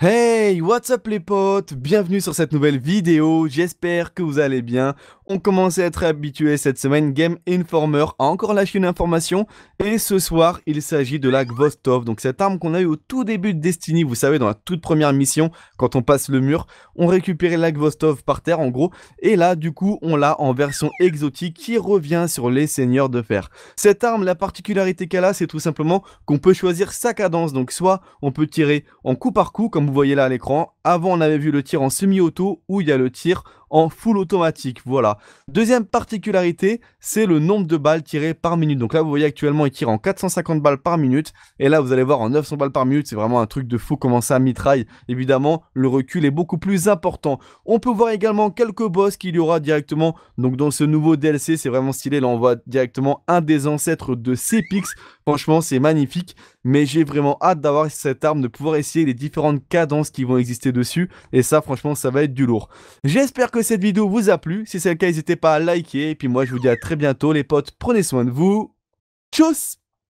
Hey, what's up les potes Bienvenue sur cette nouvelle vidéo, j'espère que vous allez bien. On commençait à être habitué cette semaine, Game Informer a encore lâché une information et ce soir il s'agit de la Gvostov. donc cette arme qu'on a eu au tout début de Destiny, vous savez dans la toute première mission quand on passe le mur, on récupérait la Gvostov par terre en gros et là du coup on l'a en version exotique qui revient sur les seigneurs de fer. Cette arme, la particularité qu'elle a c'est tout simplement qu'on peut choisir sa cadence, donc soit on peut tirer en coup par coup comme vous voyez là à l'écran avant, on avait vu le tir en semi-auto où il y a le tir en full automatique. Voilà. Deuxième particularité, c'est le nombre de balles tirées par minute. Donc là, vous voyez actuellement, il tire en 450 balles par minute. Et là, vous allez voir en 900 balles par minute. C'est vraiment un truc de fou. Comment ça mitraille Évidemment, le recul est beaucoup plus important. On peut voir également quelques boss qu'il y aura directement. Donc dans ce nouveau DLC, c'est vraiment stylé. Là, on voit directement un des ancêtres de Cepix. Franchement, c'est magnifique mais j'ai vraiment hâte d'avoir cette arme, de pouvoir essayer les différentes cadences qui vont exister dessus, et ça franchement ça va être du lourd. J'espère que cette vidéo vous a plu, si c'est le cas n'hésitez pas à liker, et puis moi je vous dis à très bientôt les potes, prenez soin de vous, tchuss